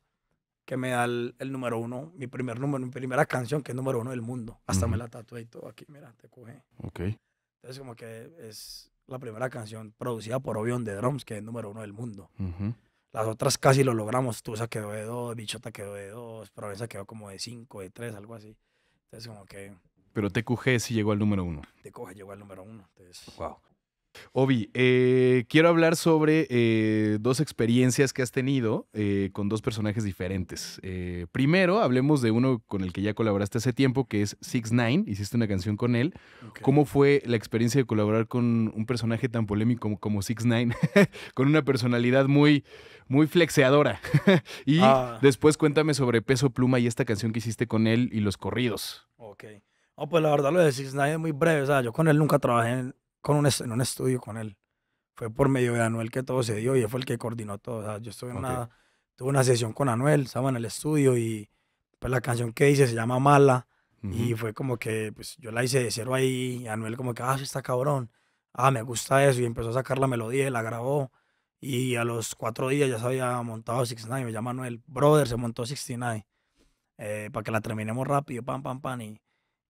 que me da el, número uno, mi primer número, mi primera canción que es número uno del mundo. Hasta me la tatué y todo aquí, mira, TQG. Ok. Entonces como que es la primera canción producida por Obion de Drums, que es número uno del mundo. Las otras casi lo logramos. esa quedó de dos, Bichota quedó de dos, Provenza quedó como de cinco, de tres, algo así. Entonces como que... Pero TQG sí llegó al número uno. TQG llegó al número uno. Entonces, wow. Obi, eh, quiero hablar sobre eh, dos experiencias que has tenido eh, con dos personajes diferentes. primero, hablemos de uno con el que ya colaboraste hace tiempo, que es Six Nine. Hiciste una canción con él. ¿Cómo fue la experiencia de colaborar con un personaje tan polémico como, Six Nine, con una personalidad muy, muy flexeadora? y ah. después, cuéntame sobre Peso Pluma y esta canción que hiciste con él y los corridos. Ok. Oh, pues la verdad lo de Six Nine es muy breve. O sea, yo con él nunca trabajé en con un en un estudio con él. Fue por medio de Anuel que todo se dio y él fue el que coordinó todo. yo estuve en una, tuve una sesión con Anuel, estaba en el estudio y pues la canción que hice se llama Mala. Y fue como que pues, yo la hice de cero ahí Anuel como que, ah, sí está cabrón, ah, me gusta eso. Y empezó a sacar la melodía y la grabó. Y a los cuatro días ya se había montado 69, me llama Anuel. Brother, se montó 69. Eh, para que la terminemos rápido, pam, pam, pam. Y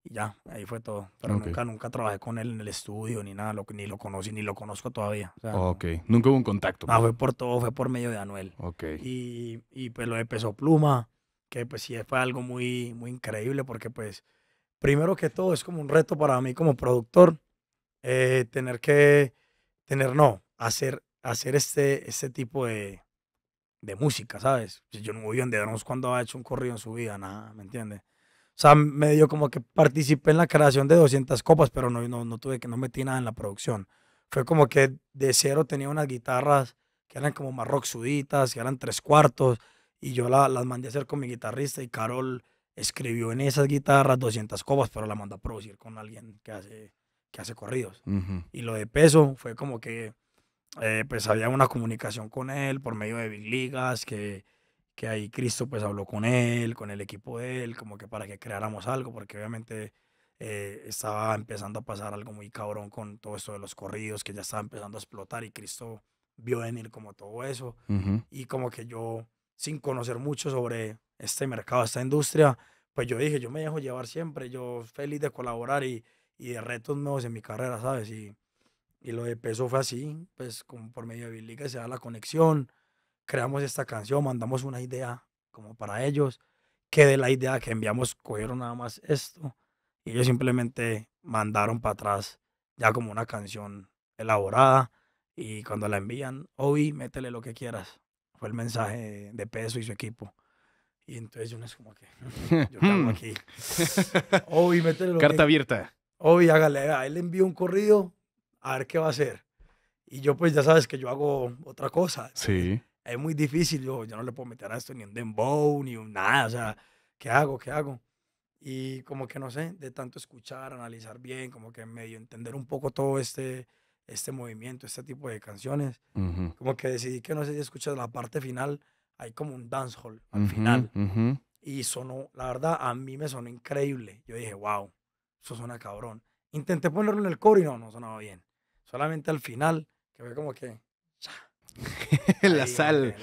y ya, ahí fue todo. Pero nunca, nunca trabajé con él en el estudio ni nada, lo, ni lo conocí, ni lo conozco todavía. ok, nunca hubo un contacto. Ah, pues. fue por todo, fue por medio de Anuel. Ok. Y, y pues lo de Peso Pluma, que pues sí fue algo muy, muy increíble porque pues, primero que todo, es como un reto para mí como productor eh, tener que, tener, no, hacer, hacer este, este tipo de, música, ¿sabes? Yo no voy a no cuando ha hecho un corrido en su vida, nada, ¿me entiendes? O sea, medio como que participé en la creación de 200 copas, pero no, no, tuve que, no metí nada en la producción. Fue como que de cero tenía unas guitarras que eran como más rock suditas, que eran tres cuartos, y yo las mandé a hacer con mi guitarrista y Carol escribió en esas guitarras 200 copas, pero la mandó a producir con alguien que hace, que hace corridos. Y lo de peso fue como que, eh, pues había una comunicación con él por medio de Big Ligas, que que ahí Cristo pues habló con él, con el equipo de él, como que para que creáramos algo, porque obviamente eh, estaba empezando a pasar algo muy cabrón con todo esto de los corridos, que ya estaba empezando a explotar y Cristo vio venir como todo eso. Y como que yo, sin conocer mucho sobre este mercado, esta industria, pues yo dije, yo me dejo llevar siempre, yo feliz de colaborar y, y de retos nuevos en mi carrera, ¿sabes? Y, y lo de peso fue así, pues como por medio de que se da la conexión, creamos esta canción, mandamos una idea como para ellos, que de la idea que enviamos cogieron nada más esto y ellos simplemente mandaron para atrás ya como una canción elaborada y cuando la envían, Obi, métele lo que quieras. Fue el mensaje de Peso y su equipo. Y entonces yo no es como que, yo canto aquí. Obi, métele lo Carta abierta. Obi, hágale, a él envió un corrido, a ver qué va a hacer. Y yo pues ya sabes que yo hago otra cosa. Sí es muy difícil, yo, yo no le puedo meter a esto ni un dembow, ni un nada, o sea, ¿qué hago? ¿Qué hago? Y como que no sé, de tanto escuchar, analizar bien, como que medio entender un poco todo este, este movimiento, este tipo de canciones, como que decidí que no sé si escuchas la parte final, hay como un dancehall al final. Y sonó, la verdad, a mí me sonó increíble. Yo dije, wow, eso suena cabrón. Intenté ponerlo en el coro y no, no sonaba bien. Solamente al final, que fue como que la, sal,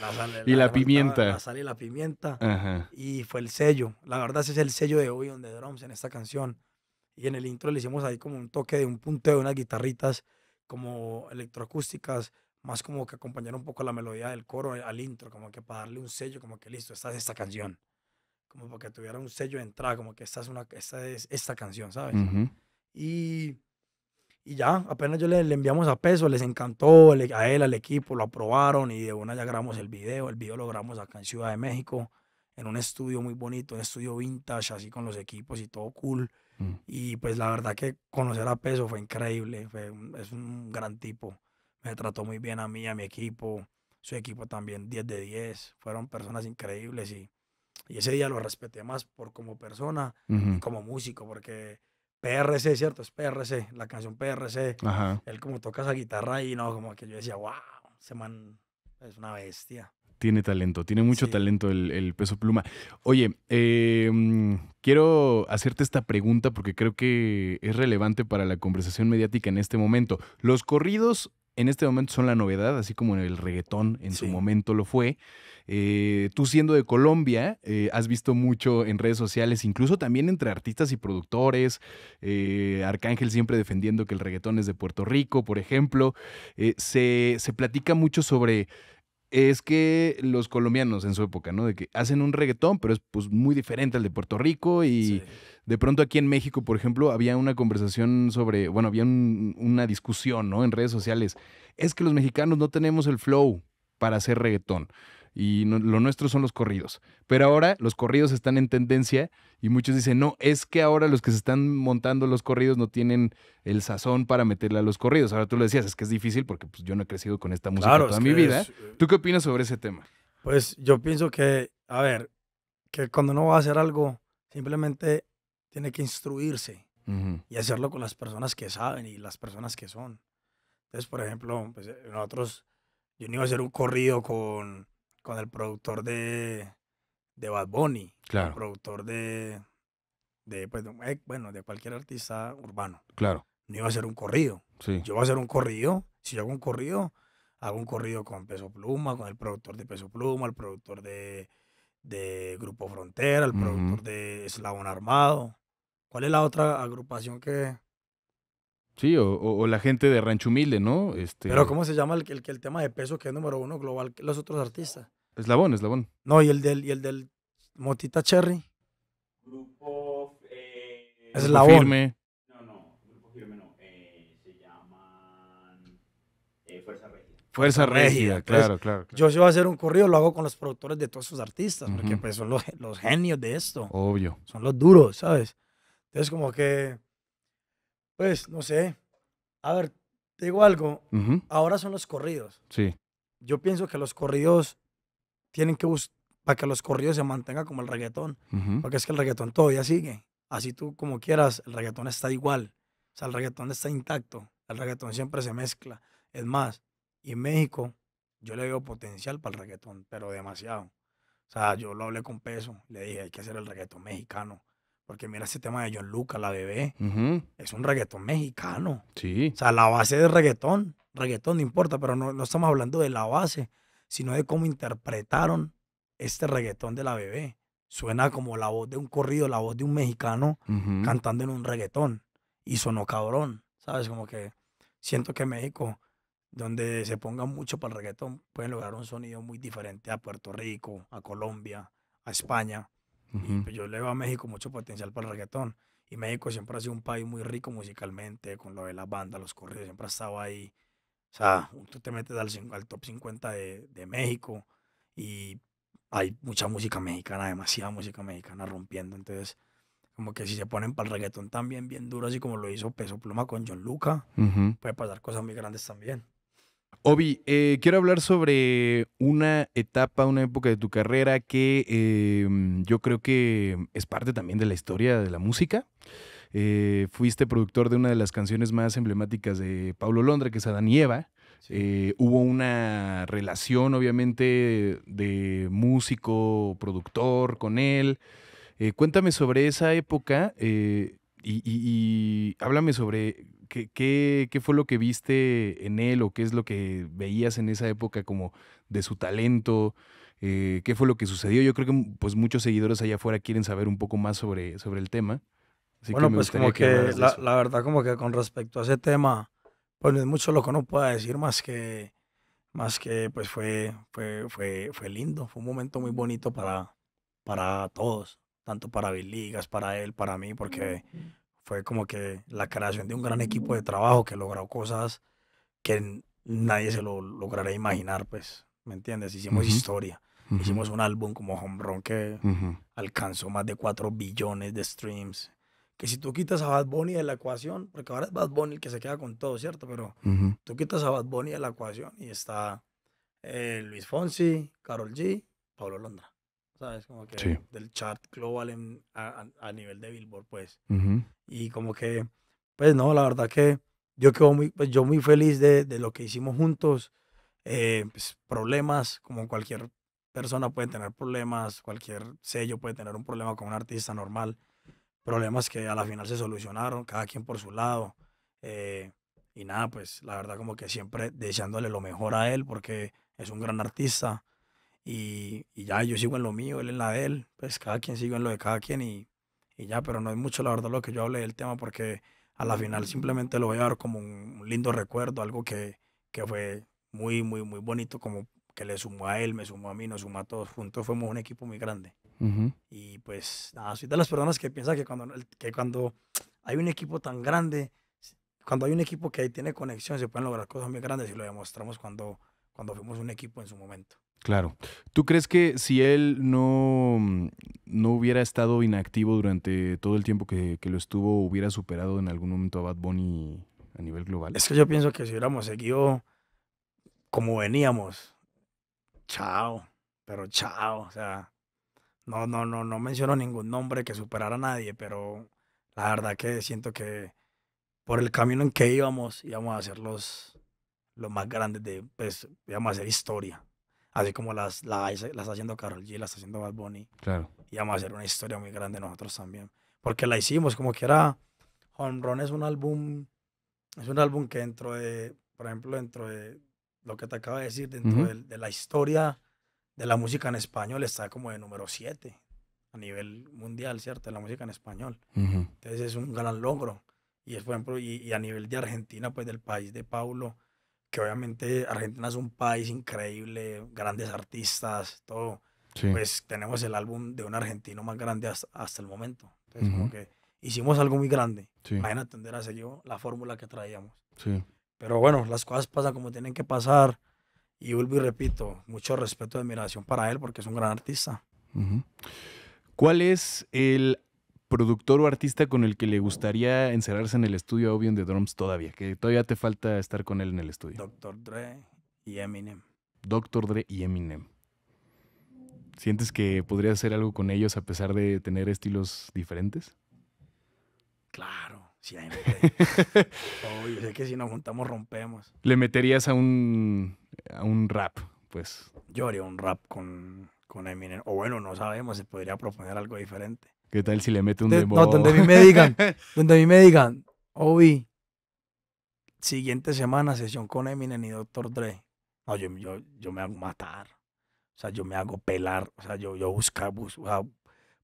y la, pimienta. La y la pimienta. Y fue el sello. La verdad, ese es el sello de hoy donde drums en esta canción. Y en el intro le hicimos ahí como un toque de un punteo de unas guitarritas como electroacústicas, más como que acompañar un poco la melodía del coro al intro, como que para darle un sello, como que listo, esta es esta canción. Como para que tuviera un sello de entrada, como que esta es, una, esta, es esta canción, ¿sabes? Y y ya, apenas yo le, enviamos a peso, les encantó a él, al equipo, lo aprobaron y de una ya grabamos el video. El video lo grabamos acá en Ciudad de México, en un estudio muy bonito, un estudio vintage, así con los equipos y todo cool. Mm. Y pues la verdad que conocer a peso fue increíble, es un gran tipo. Me trató muy bien a mí, a mi equipo, su equipo también 10 de 10. Fueron personas increíbles y, y ese día lo respeté más por como persona, y como músico, porque PRC, ¿cierto? Es PRC, la canción PRC. Él como toca esa guitarra y no, como que yo decía, wow, ese man es una bestia. Tiene talento, tiene mucho talento el, peso pluma. Oye, em, quiero hacerte esta pregunta porque creo que es relevante para la conversación mediática en este momento. Los corridos en este momento son la novedad, así como en el reggaetón en su momento lo fue. Eh, tú siendo de Colombia, eh, has visto mucho en redes sociales, incluso también entre artistas y productores, eh, Arcángel siempre defendiendo que el reggaetón es de Puerto Rico, por ejemplo, se, platica mucho sobre es que los colombianos en su época, ¿no? De que hacen un reggaetón, pero es pues muy diferente al de Puerto Rico y de pronto aquí en México, por ejemplo, había una conversación sobre, bueno, había una discusión, ¿no? En redes sociales, es que los mexicanos no tenemos el flow para hacer reggaetón y lo nuestro son los corridos. Pero ahora los corridos están en tendencia y muchos dicen, no, es que ahora los que se están montando los corridos no tienen el sazón para meterle a los corridos. Ahora tú lo decías, es que es difícil porque pues, yo no he crecido con esta música toda mi vida. Eh, ¿Tú qué opinas sobre ese tema? Pues yo pienso que, a ver, que cuando uno va a hacer algo, simplemente tiene que instruirse y hacerlo con las personas que saben y las personas que son. Entonces, por ejemplo, pues, eh, nosotros, yo no iba a hacer un corrido con con el productor de, de Bad Bunny, el productor de, de, pues, bueno, de cualquier artista urbano. Claro. No iba a ser un corrido. Yo voy a hacer un corrido. Si yo hago un corrido, hago un corrido con Peso Pluma, con el productor de Peso Pluma, el productor de, Grupo Frontera, el productor de Eslabón Armado. ¿Cuál es la otra agrupación que...? Sí, o, la gente de Rancho Humilde, ¿no? Este... Pero ¿cómo se llama el, el tema de peso que es número uno global que los otros artistas? Eslabón, eslabón. No, y el del, y el del Motita Cherry. Grupo. Eh, eslabón. firme. No, no, grupo firme no. Eh, se llaman eh, Fuerza Regia. Fuerza Régida, pues. claro, claro, Yo si voy a hacer un corrido, lo hago con los productores de todos esos artistas, porque pues, son los, genios de esto. Obvio. Son los duros, ¿sabes? Entonces, como que. Pues, no sé. A ver, te digo algo. Ahora son los corridos. Sí. Yo pienso que los corridos tienen que buscar para que los corridos se mantengan como el reggaetón. Porque es que el reggaetón todavía sigue. Así tú como quieras, el reggaetón está igual. O sea, el reggaetón está intacto. El reggaetón siempre se mezcla. Es más, y en México yo le veo potencial para el reggaetón, pero demasiado. O sea, yo lo hablé con peso. Le dije, hay que hacer el reggaetón mexicano. Porque mira ese tema de John Luca, la bebé. Es un reggaetón mexicano. Sí. O sea, la base de reggaetón. Reggaetón no importa, pero no, no estamos hablando de la base sino de cómo interpretaron este reggaetón de la bebé. Suena como la voz de un corrido, la voz de un mexicano cantando en un reggaetón. Y sonó cabrón, ¿sabes? Como que siento que México, donde se ponga mucho para el reggaetón, pueden lograr un sonido muy diferente a Puerto Rico, a Colombia, a España. Pues yo le veo a México mucho potencial para el reggaetón. Y México siempre ha sido un país muy rico musicalmente, con lo de la banda, los corridos, siempre ha estado ahí. O sea, tú te metes al, top 50 de, de, México y hay mucha música mexicana, demasiada música mexicana rompiendo. Entonces, como que si se ponen para el reggaetón también bien duro, y como lo hizo Peso Pluma con John Luca, puede pasar cosas muy grandes también. Obi, eh, quiero hablar sobre una etapa, una época de tu carrera que em, yo creo que es parte también de la historia de la música. Eh, fuiste productor de una de las canciones más emblemáticas de Pablo Londra, que es Adán y Eva. Eh, hubo una relación, obviamente, de músico, productor con él. Eh, cuéntame sobre esa época y, háblame sobre qué, qué, fue lo que viste en él o qué es lo que veías en esa época como de su talento, qué fue lo que sucedió. Yo creo que pues, muchos seguidores allá afuera quieren saber un poco más sobre, sobre el tema bueno, pues como que, la, verdad como que con respecto a ese tema, pues no es mucho lo que uno pueda decir más que, más que pues fue, fue, fue, fue lindo, fue un momento muy bonito para, para todos, tanto para Ligas, para él, para mí, porque fue como que la creación de un gran equipo de trabajo que logró cosas que nadie se lo logrará imaginar, pues, ¿me entiendes? Hicimos historia. Hicimos un álbum como Home Run que alcanzó más de 4 billones de streams que si tú quitas a Bad Bunny de la ecuación, porque ahora es Bad Bunny el que se queda con todo, ¿cierto? Pero tú quitas a Bad Bunny de la ecuación y está eh, Luis Fonsi, Carol G, Pablo Londra. ¿Sabes? Como que del chart global en, a, nivel de Billboard, pues. Y como que, pues no, la verdad que yo quedo muy, pues, yo muy feliz de, de lo que hicimos juntos. Eh, pues, problemas, como cualquier persona puede tener problemas, cualquier sello puede tener un problema con un artista normal problemas que a la final se solucionaron, cada quien por su lado. Eh, y nada, pues la verdad como que siempre deseándole lo mejor a él porque es un gran artista. Y, ya yo sigo en lo mío, él en la de él, pues cada quien sigue en lo de cada quien y, ya, pero no hay mucho la verdad lo que yo hablé del tema porque a la final simplemente lo voy a dar como un lindo recuerdo, algo que, que fue muy, muy, muy bonito, como que le sumó a él, me sumó a mí, nos sumó a todos juntos, fuimos un equipo muy grande. Y pues nada, soy de las personas que piensan que cuando, cuando hay un equipo tan grande, cuando hay un equipo que tiene conexión, se pueden lograr cosas muy grandes y lo demostramos cuando, cuando fuimos un equipo en su momento. Claro. ¿Tú crees que si él no, mm, no hubiera estado inactivo durante todo el tiempo que, que, lo estuvo, hubiera superado en algún momento a Bad Bunny a nivel global? Es que yo pienso que si hubiéramos seguido como veníamos, chao, pero chao, o sea, no, no, no, no menciono ningún nombre que superara a nadie, pero la verdad que siento que por el camino en que íbamos, íbamos a ser los, más grandes de, pues, íbamos a hacer historia. Así como las, las, haciendo Carol G, las está haciendo Bad Bunny. Claro. Íbamos a hacer una historia muy grande nosotros también. Porque la hicimos como que era... Home Run es un álbum, es un álbum que dentro de, por ejemplo, dentro de lo que te acabo de decir, dentro de la historia de la música en español está como de número 7 a nivel mundial, ¿cierto? De la música en español. Entonces es un gran logro. Y por ejemplo, y, a nivel de Argentina, pues del país de Paulo, que obviamente Argentina es un país increíble, grandes artistas, todo. Pues tenemos el álbum de un argentino más grande hasta, el momento. Entonces, como que hicimos algo muy grande. Sí. Atender a yo, la fórmula que traíamos. Sí. Pero bueno, las cosas pasan como tienen que pasar. Y vuelvo y repito, mucho respeto y admiración para él porque es un gran artista. ¿Cuál es el productor o artista con el que le gustaría encerrarse en el estudio a Obion de Drums todavía? Que todavía te falta estar con él en el estudio. Doctor Dre y Eminem. Doctor Dre y Eminem. ¿Sientes que podrías hacer algo con ellos a pesar de tener estilos diferentes? Claro, siempre. Obvio, sé que si nos juntamos rompemos. ¿Le meterías a un un rap, pues. Yo haría un rap con, con Eminem. O bueno, no sabemos, se podría proponer algo diferente. ¿Qué tal si le mete un de, No, donde a mí me digan, donde a mí me digan, Obi, siguiente semana sesión con Eminem y Doctor Dre. No, yo, me hago matar. O sea, yo me hago pelar. O sea, yo, yo busco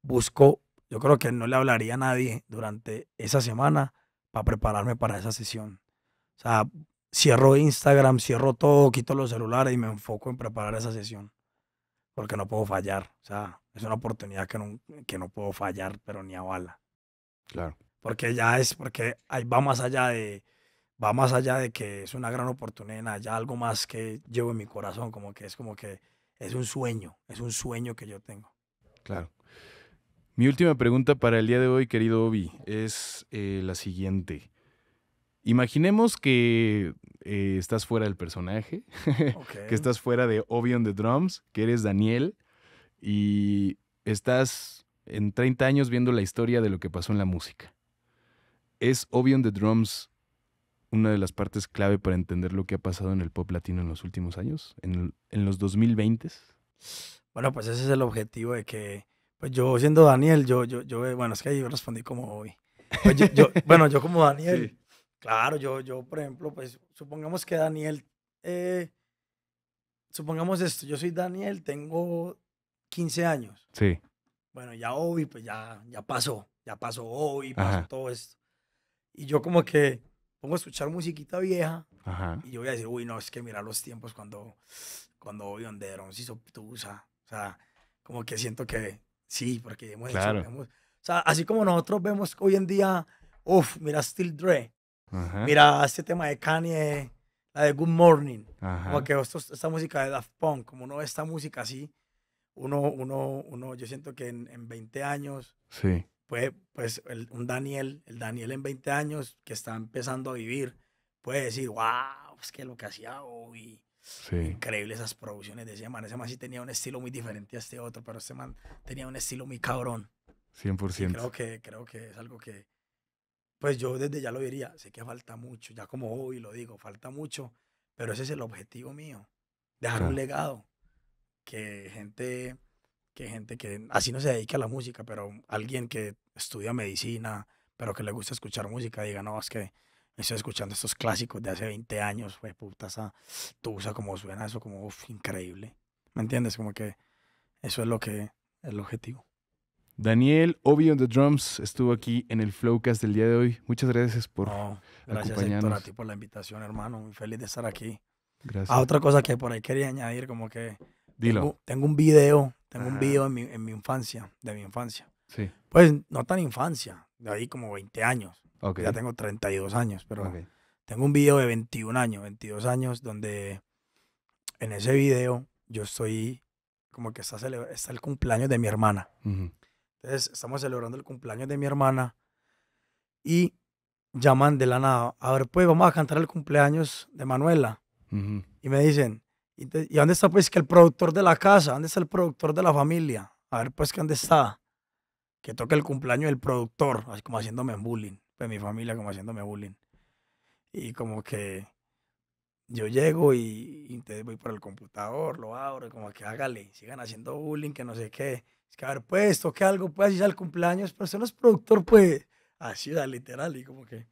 busco. Yo creo que no le hablaría a nadie durante esa semana para prepararme para esa sesión. O sea, cierro Instagram, cierro todo, quito los celulares y me enfoco en preparar esa sesión. Porque no puedo fallar. O sea, es una oportunidad que no, que no puedo fallar, pero ni a bala. Claro. Porque ya es, porque ahí va más allá de, va más allá de que es una gran oportunidad, ya algo más que llevo en mi corazón, como que es como que es un sueño, es un sueño que yo tengo. Claro. Mi última pregunta para el día de hoy, querido Obi, es eh, la siguiente. Imaginemos que eh, estás fuera del personaje, que estás fuera de Obi on the Drums, que eres Daniel y estás en 30 años viendo la historia de lo que pasó en la música. ¿Es Obi on the Drums una de las partes clave para entender lo que ha pasado en el pop latino en los últimos años, en, los 2020? s Bueno, pues ese es el objetivo de que, pues yo siendo Daniel, yo, yo, yo eh, bueno, es que yo respondí como pues hoy. bueno, yo como Daniel, Claro, yo, yo, por ejemplo, pues supongamos que Daniel, eh, supongamos esto, yo soy Daniel, tengo 15 años. Sí. Bueno, ya hoy pues ya, ya pasó, ya pasó hoy pasó todo esto. Y yo como que pongo a escuchar musiquita vieja y yo voy a decir, uy, no, es que mira los tiempos cuando, cuando Obi Onderon se hizo O sea, como que siento que sí, porque hemos hecho, o sea, así como nosotros vemos hoy en día, uff, mira still Dre. Mira, este tema de Kanye, la de Good Morning, que esta música de Daft Punk, como uno ve esta música así, uno, uno, uno, yo siento que en, en 20 años, sí. puede, pues el, un Daniel, el Daniel en 20 años que está empezando a vivir, puede decir, wow, pues, es que lo que hacía hoy. Increíble esas producciones de ese man. Ese man sí tenía un estilo muy diferente a este otro, pero este man tenía un estilo muy cabrón. 100%. creo que, creo que es algo que, pues yo desde ya lo diría, sé que falta mucho, ya como hoy lo digo, falta mucho, pero ese es el objetivo mío, dejar un legado, que gente, que gente que así no se dedique a la música, pero alguien que estudia medicina, pero que le gusta escuchar música, diga, no, es que estoy escuchando estos clásicos de hace 20 años, pues puta esa como suena eso, como increíble, ¿me entiendes? Como que eso es lo que, el objetivo. Daniel Obvio on the Drums estuvo aquí en el Flowcast del día de hoy. Muchas gracias por acompañarnos. Gracias a ti por la invitación, hermano. Muy feliz de estar aquí. Gracias. Ah, otra cosa que por ahí quería añadir, como que Dilo. Tengo, un video, tengo un video en mi, infancia, de mi infancia. Sí. Pues no tan infancia, de ahí como 20 años. Okay. Ya tengo 32 años, pero tengo un video de 21 años, 22 años, donde en ese video yo estoy como que está, está el cumpleaños de mi hermana. Entonces estamos celebrando el cumpleaños de mi hermana y llaman de la nada, a ver, pues vamos a cantar el cumpleaños de Manuela. Y me dicen, ¿y, dónde está pues que el productor de la casa? ¿Dónde está el productor de la familia? A ver pues ¿qué dónde está. Que toque el cumpleaños del productor, así como haciéndome bullying, pues mi familia como haciéndome bullying. Y como que yo llego y, voy por el computador, lo abro, como que hágale, sigan haciendo bullying, que no sé qué. Es que, a ver, pues, toque algo, pues, así al cumpleaños, pero usted no es productor, pues, así, literal, y como que,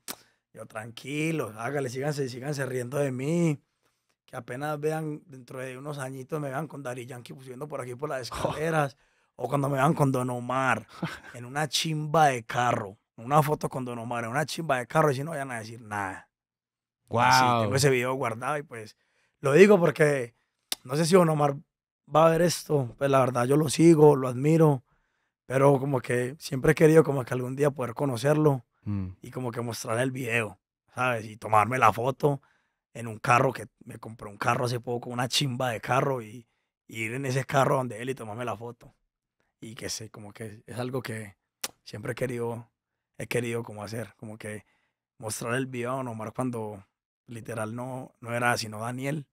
yo, tranquilo, hágale, síganse, síganse riendo de mí, que apenas vean, dentro de unos añitos me vean con Dari Yankee subiendo por aquí por las escaleras, o cuando me vean con Don Omar, en una chimba de carro, una foto con Don Omar, en una chimba de carro, y si no vayan a decir nada. Wow. tengo ese video guardado y pues, lo digo porque no sé si Don Omar va a ver esto, pues la verdad yo lo sigo, lo admiro, pero como que siempre he querido como que algún día poder conocerlo mm. y como que mostrar el video, ¿sabes? Y tomarme la foto en un carro que me compré un carro hace poco, una chimba de carro y, ir en ese carro donde él y tomarme la foto. Y que sé, como que es algo que siempre he querido, he querido como hacer, como que mostrar el video a Omar cuando literal no, no era sino Daniel,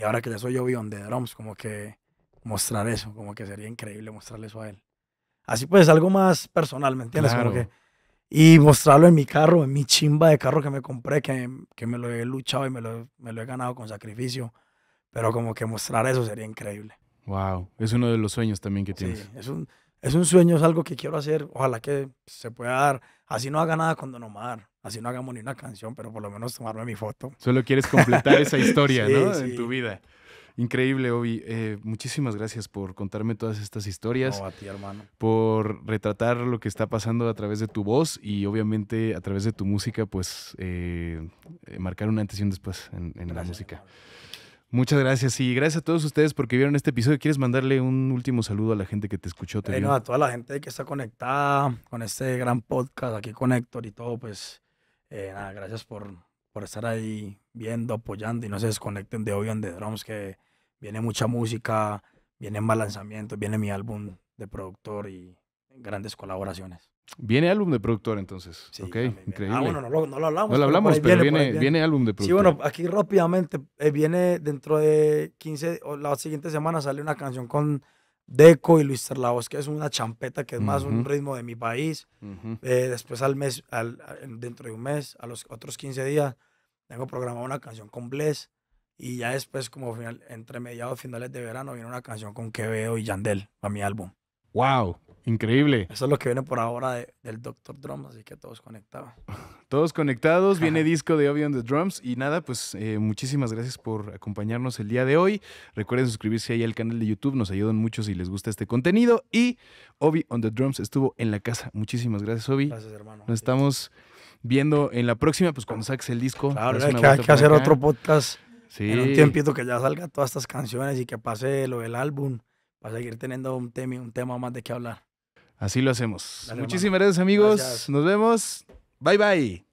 y ahora que ya soy yo Beyond de Drums, como que mostrar eso, como que sería increíble mostrarle eso a él. Así pues, algo más personal, ¿me entiendes? y mostrarlo en mi carro, en mi chimba de carro que me compré, que, que me lo he luchado y me lo, me lo he ganado con sacrificio. Pero como que mostrar eso sería increíble. Wow, es uno de los sueños también que tienes. Sí, es un, es un sueño, es algo que quiero hacer. Ojalá que se pueda dar. Así no haga nada con Don Omar, así no hagamos ni una canción, pero por lo menos tomarme mi foto. Solo quieres completar esa historia, ¿no? En tu vida. Increíble, Obi. Eh, muchísimas gracias por contarme todas estas historias. a ti, hermano. Por retratar lo que está pasando a través de tu voz y obviamente a través de tu música, pues eh, eh, marcar una antes y un después en, la música. Muchas gracias y gracias a todos ustedes porque vieron este episodio. ¿Quieres mandarle un último saludo a la gente que te escuchó? Te bueno, a toda la gente que está conectada con este gran podcast aquí con Héctor y todo, pues eh, nada, gracias por, estar ahí viendo, apoyando y no se desconecten de hoy de drums que viene mucha música, viene más lanzamientos, viene mi álbum de productor y grandes colaboraciones. Viene álbum de productor entonces. ok, ah, increíble. Ah, bueno, no lo, hablamos. No lo hablamos, pero, viene, viene, álbum de productor. Sí, bueno, aquí rápidamente eh, viene dentro de 15 o la siguiente semana sale una canción con Deco y Luis Terlaos, que es una champeta que es más un ritmo de mi país. Eh, después al mes, al, dentro de un mes, a los otros 15 días, tengo programada una canción con Bless. Y ya después, como final, entre mediados finales de verano, viene una canción con Quevedo y Yandel para mi álbum. Wow, Increíble. Eso es lo que viene por ahora del Dr. Drum, así que todos conectados. Todos conectados, viene disco de Obi on the Drums. Y nada, pues eh, muchísimas gracias por acompañarnos el día de hoy. Recuerden suscribirse ahí al canal de YouTube, nos ayudan mucho si les gusta este contenido. Y Obi on the Drums estuvo en la casa. Muchísimas gracias, Obi. Gracias, hermano. Nos estamos viendo en la próxima, pues cuando saques el disco. Claro, hay que, que hacer otro podcast sí. en un tiempito que ya salga todas estas canciones y que pase lo del álbum para seguir teniendo un tema, un tema más de qué hablar. Así lo hacemos. Muchísimas gracias amigos. Nos vemos. Bye bye.